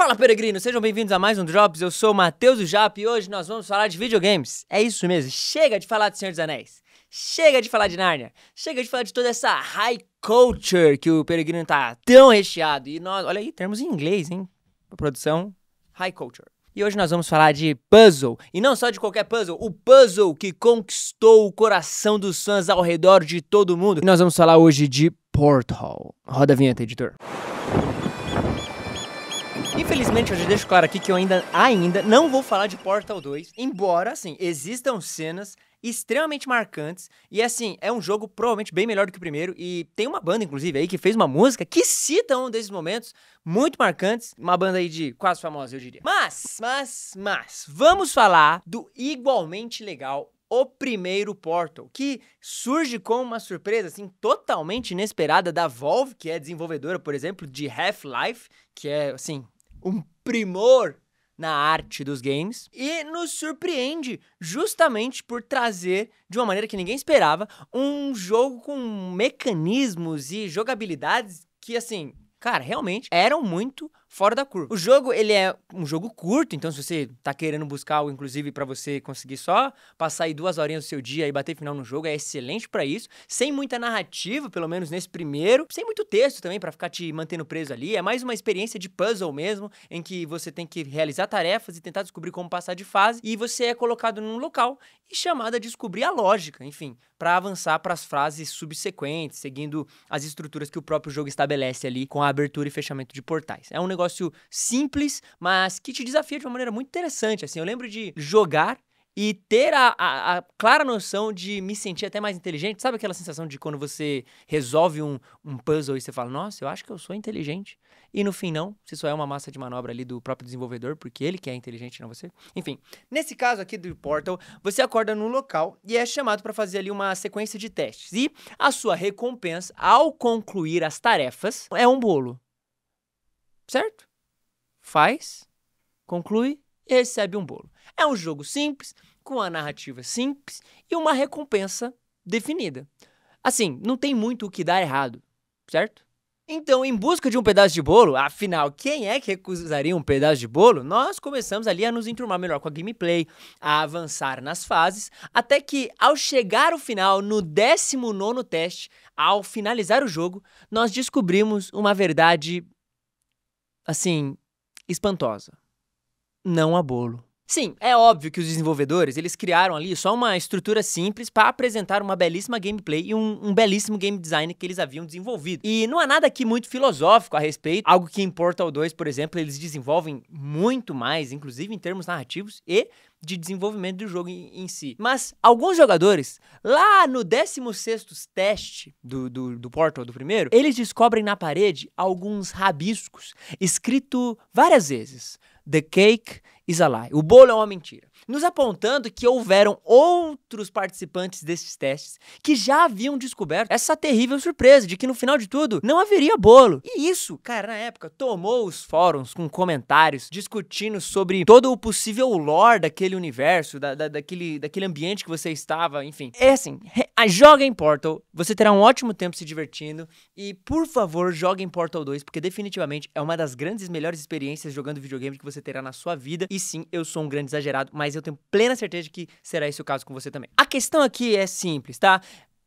Fala peregrinos, sejam bem-vindos a mais um Drops. Eu sou o Matheus do Jap e hoje nós vamos falar de videogames. É isso mesmo, chega de falar de Senhor dos Anéis. Chega de falar de Nárnia. Chega de falar de toda essa high culture que o peregrino tá tão recheado. E nós, olha aí, termos em inglês, hein? A produção high culture. E hoje nós vamos falar de puzzle, e não só de qualquer puzzle, o puzzle que conquistou o coração dos fãs ao redor de todo mundo. E nós vamos falar hoje de Portal. Roda a vinheta, editor. Música Infelizmente, eu já deixo claro aqui que eu ainda, ainda não vou falar de Portal 2, embora, assim, existam cenas extremamente marcantes. E assim, é um jogo provavelmente bem melhor do que o primeiro. E tem uma banda, inclusive, aí que fez uma música que cita um desses momentos muito marcantes. Uma banda aí de quase famosa, eu diria. Mas, mas, mas, vamos falar do igualmente legal o primeiro Portal, que surge com uma surpresa assim totalmente inesperada da Valve, que é desenvolvedora, por exemplo, de Half-Life, que é assim um primor na arte dos games e nos surpreende justamente por trazer, de uma maneira que ninguém esperava, um jogo com mecanismos e jogabilidades que, assim, cara, realmente eram muito fora da curva. O jogo, ele é um jogo curto, então se você tá querendo buscar algo, inclusive, para você conseguir só passar aí duas horinhas do seu dia e bater final no jogo, é excelente para isso. Sem muita narrativa, pelo menos nesse primeiro. Sem muito texto também, para ficar te mantendo preso ali. É mais uma experiência de puzzle mesmo, em que você tem que realizar tarefas e tentar descobrir como passar de fase. E você é colocado num local e chamado a descobrir a lógica, enfim, para avançar para as frases subsequentes, seguindo as estruturas que o próprio jogo estabelece ali com a abertura e fechamento de portais. É um negócio negócio simples, mas que te desafia de uma maneira muito interessante. Assim, eu lembro de jogar e ter a, a, a, clara noção de me sentir até mais inteligente. Sabe aquela sensação de quando você resolve um, um puzzle e você fala, nossa, eu acho que eu sou inteligente. E no fim, não. Você só é uma massa de manobra ali do próprio desenvolvedor, porque ele que é inteligente, não você. Enfim, nesse caso aqui do Portal, você acorda num local e é chamado para fazer ali uma sequência de testes. E a sua recompensa ao concluir as tarefas é um bolo certo? Faz, conclui e recebe um bolo. É um jogo simples, com uma narrativa simples e uma recompensa definida. Assim, não tem muito o que dar errado, certo? Então, em busca de um pedaço de bolo, afinal, quem é que recusaria um pedaço de bolo? Nós começamos ali a nos enturmar melhor com a gameplay, a avançar nas fases, até que ao chegar ao final, no 19 teste, ao finalizar o jogo, nós descobrimos uma verdade assim, espantosa. Não há bolo. Sim, é óbvio que os desenvolvedores eles criaram ali só uma estrutura simples para apresentar uma belíssima gameplay e um, um, belíssimo game design que eles haviam desenvolvido. E não há nada aqui muito filosófico a respeito, algo que em Portal 2, por exemplo, eles desenvolvem muito mais, inclusive em termos narrativos e de desenvolvimento do jogo em, em si. Mas alguns jogadores, lá no 16º teste do, do, do Portal, do primeiro, eles descobrem na parede alguns rabiscos, escrito várias vezes. The Cake exalai. O bolo é uma mentira nos apontando que houveram outros participantes desses testes que já haviam descoberto essa terrível surpresa de que no final de tudo não haveria bolo. E isso, cara, na época tomou os fóruns com comentários discutindo sobre todo o possível lore daquele universo, da, da, daquele, daquele ambiente que você estava, enfim. É assim, joga em Portal, você terá um ótimo tempo se divertindo e, por favor, joga em Portal 2, porque definitivamente é uma das grandes melhores experiências jogando videogame que você terá na sua vida. E sim, eu sou um grande exagerado, mas eu eu tenho plena certeza de que será esse o caso com você também. A questão aqui é simples, tá?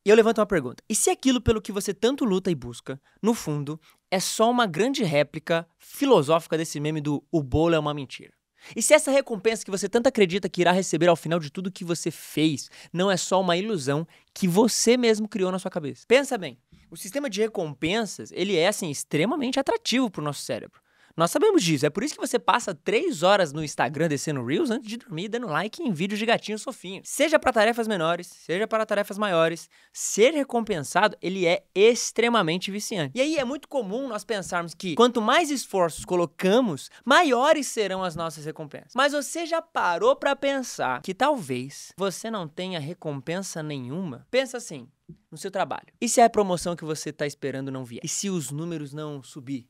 eu levanto uma pergunta. E se aquilo pelo que você tanto luta e busca, no fundo, é só uma grande réplica filosófica desse meme do o bolo é uma mentira? E se essa recompensa que você tanto acredita que irá receber ao final de tudo que você fez não é só uma ilusão que você mesmo criou na sua cabeça? Pensa bem, o sistema de recompensas, ele é assim extremamente atrativo para o nosso cérebro. Nós sabemos disso. É por isso que você passa três horas no Instagram descendo Reels antes de dormir, dando like em vídeos de gatinho fofinho. Seja para tarefas menores, seja para tarefas maiores, ser recompensado, ele é extremamente viciante. E aí é muito comum nós pensarmos que quanto mais esforços colocamos, maiores serão as nossas recompensas. Mas você já parou para pensar que talvez você não tenha recompensa nenhuma? Pensa assim, no seu trabalho. E se é a promoção que você está esperando não vier? E se os números não subir?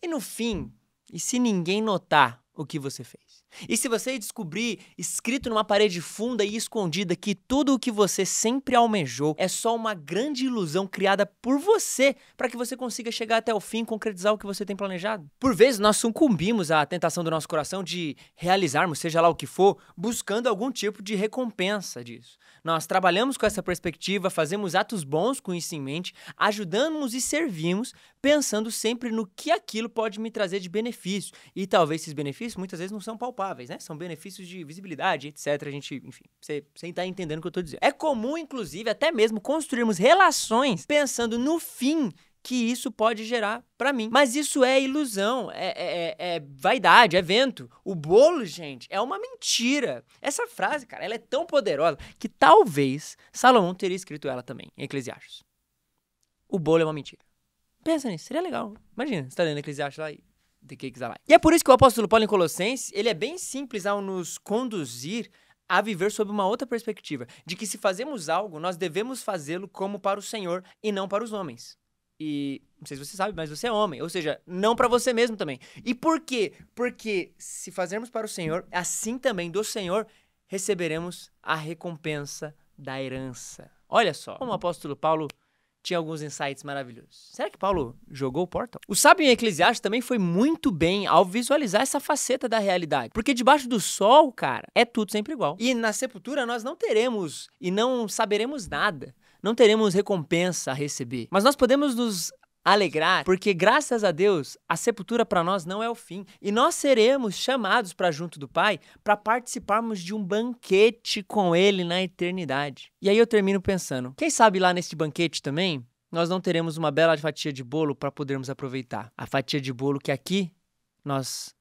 E no fim, e se ninguém notar, o que você fez. E se você descobrir, escrito numa parede funda e escondida, que tudo o que você sempre almejou é só uma grande ilusão criada por você para que você consiga chegar até o fim e concretizar o que você tem planejado? Por vezes nós sucumbimos à tentação do nosso coração de realizarmos, seja lá o que for, buscando algum tipo de recompensa disso. Nós trabalhamos com essa perspectiva, fazemos atos bons com isso em mente, ajudamos e servimos, pensando sempre no que aquilo pode me trazer de benefício e talvez esses benefícios muitas vezes não são palpáveis, né? São benefícios de visibilidade, etc. A gente, enfim, você está entendendo o que eu estou dizendo. É comum, inclusive, até mesmo construirmos relações pensando no fim que isso pode gerar para mim. Mas isso é ilusão, é, é, é, é, vaidade, é vento. O bolo, gente, é uma mentira. Essa frase, cara, ela é tão poderosa que talvez Salomão teria escrito ela também, em Eclesiastes. O bolo é uma mentira. Pensa nisso, seria legal. Imagina, você tá lendo Eclesiastes lá e de que E é por isso que o apóstolo Paulo em Colossenses, ele é bem simples ao nos conduzir a viver sob uma outra perspectiva, de que se fazemos algo, nós devemos fazê-lo como para o Senhor e não para os homens. E não sei se você sabe, mas você é homem, ou seja, não para você mesmo também. E por quê? Porque se fazermos para o Senhor, assim também do Senhor receberemos a recompensa da herança. Olha só, como o apóstolo Paulo tinha alguns insights maravilhosos. Será que Paulo jogou o Portal? O sábio em Eclesiastes também foi muito bem ao visualizar essa faceta da realidade. Porque debaixo do sol, cara, é tudo sempre igual. E na sepultura nós não teremos e não saberemos nada. Não teremos recompensa a receber. Mas nós podemos nos alegrar, porque graças a Deus, a sepultura para nós não é o fim. E nós seremos chamados para junto do Pai para participarmos de um banquete com Ele na eternidade. E aí eu termino pensando: quem sabe lá neste banquete também nós não teremos uma bela fatia de bolo para podermos aproveitar? A fatia de bolo que aqui nós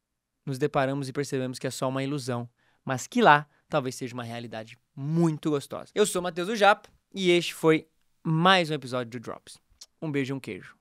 nos deparamos e percebemos que é só uma ilusão, mas que lá talvez seja uma realidade muito gostosa. Eu sou Matheus do Japo e este foi mais um episódio do Drops. Um beijo e um queijo.